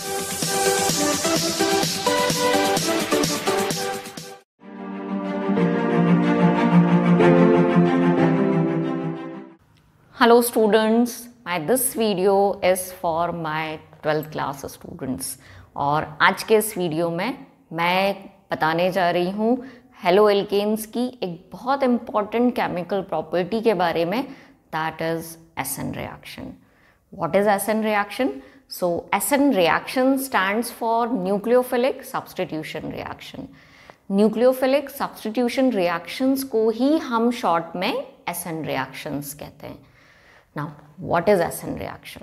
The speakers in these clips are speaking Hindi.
Hello students my this video is for my twelfth class students और आज के इस वीडियो में मैं बताने जा रही हूँ हेलो एल्केन्स की एक बहुत इम्पॉर्टेंट केमिकल प्रॉपर्टी के बारे में that is S N reaction what is S N reaction So SN reaction stands for nucleophilic substitution reaction. Nucleophilic substitution reactions को ही हम शॉर्ट में एस एन रिएक्शंस कहते हैं now what is S N reaction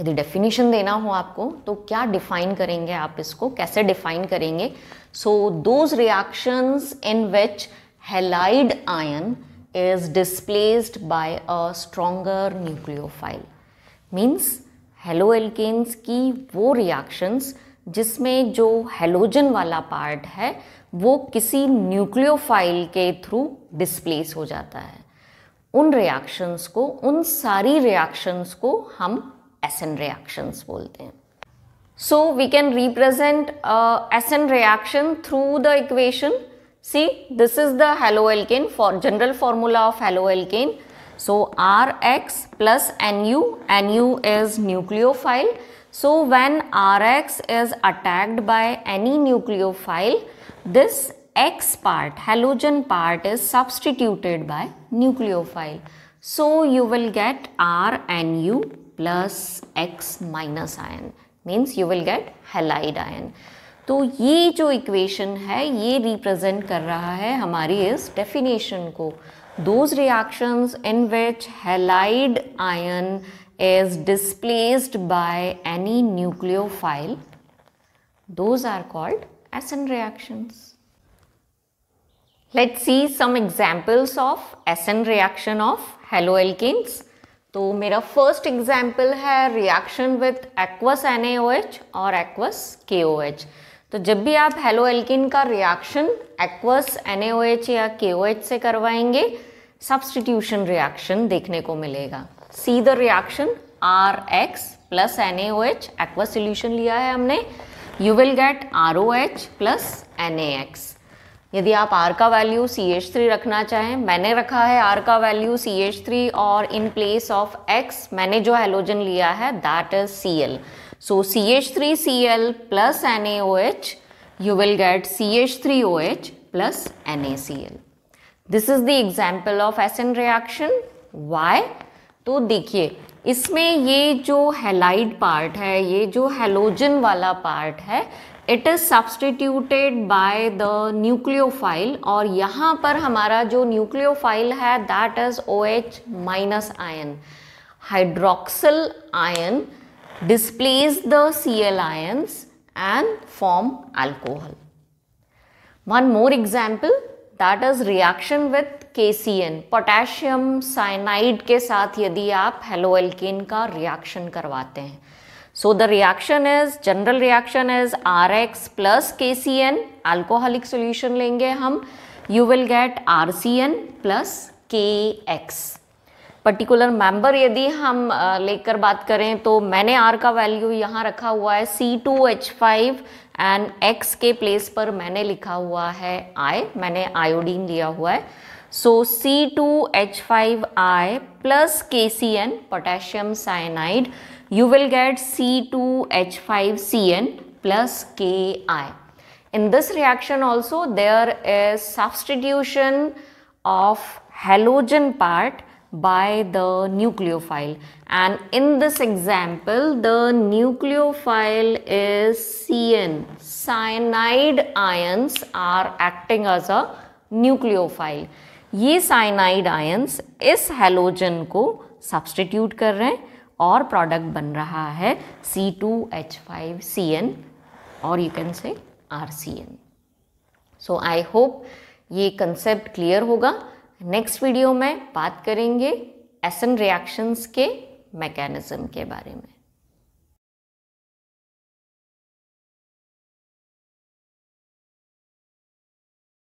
यदि डेफिनेशन देना हो आपको तो क्या डिफाइन करेंगे आप इसको कैसे डिफाइन करेंगे so those reactions in which halide ion is displaced by a stronger nucleophile means haloalkanes की वो रिएक्शंस जिसमें जो हेलोजन वाला पार्ट है वो किसी न्यूक्लियोफाइल के थ्रू डिस्प्लेस हो जाता है उन रिएक्शंस को उन सारी रिएक्शंस को हम एसन रिएक्शंस बोलते हैं so we can represent S N reaction through the equation see this is the haloalkane for general formula of haloalkane So Rx plus Nu, Nu is nucleophile. So when Rx is attacked by any nucleophile, this X part, halogen part is substituted by nucleophile. So you will get RNU plus X minus ion means you will get halide ion. तो ये जो इक्वेशन है ये रिप्रेजेंट कर रहा है हमारी इस डेफिनेशन को those reactions in which halide ion is displaced by any nucleophile those are called SN reactions. Let's see some examples of SN reaction of haloalkanes. तो मेरा फर्स्ट एग्जाम्पल है रिएक्शन विथ एक्वस एन और एक्वस के तो जब भी आप हेलो एल्किन का रिएक्शन एक्वस एन या के से करवाएंगे सब्सटीट्यूशन रिएक्शन देखने को मिलेगा see the reaction R X plus N A O H aqua solution लिया है हमने you will get R O H plus N A X यदि आप R का वैल्यू सी एच थ्री रखना चाहें मैंने रखा है R का वैल्यू सी एच थ्री और इन प्लेस ऑफ X मैंने जो हेलोजन लिया है that is C L so C H three C L plus N A O H you will get C H three O H plus N A C L this is the example of S N reaction why तो देखिए इसमें ये जो हेलाइड पार्ट है ये जो हेलोजन वाला पार्ट है it is substituted by the nucleophile और यहाँ पर हमारा जो न्यूक्लियोफाइल है that is O H minus ion hydroxyl ion displace the C L ions and form alcohol one more example that is reaction with N potassium cyanide के साथ यदि आप हेलो एल्केन का रिएक्शन करवाते हैं so the reaction is general reaction is R X plus K C N alcoholic solution लेंगे हम you will get R C N plus K X particular member यदि हम लेकर बात करें तो मैंने आर का वैल्यू यहाँ रखा हुआ है C two H five and X के प्लेस पर मैंने लिखा हुआ है आई मैंने आयोडीन लिया हुआ है so C two H five I plus K C N potassium cyanide you will get C two H five C N plus K I in this reaction also there is substitution of halogen part by the nucleophile and in this example the nucleophile is CN. Cyanide ions are acting as a nucleophile. ye cyanide ions is halogen ko substitute kar rahe हैं और प्रोडक्ट बन रहा है C2H5CN or you can say RCN. so i hope ये कंसेप्ट क्लियर होगा नेक्स्ट वीडियो में बात करेंगे एसन रिएक्शंस के मैकेनिज्म के बारे में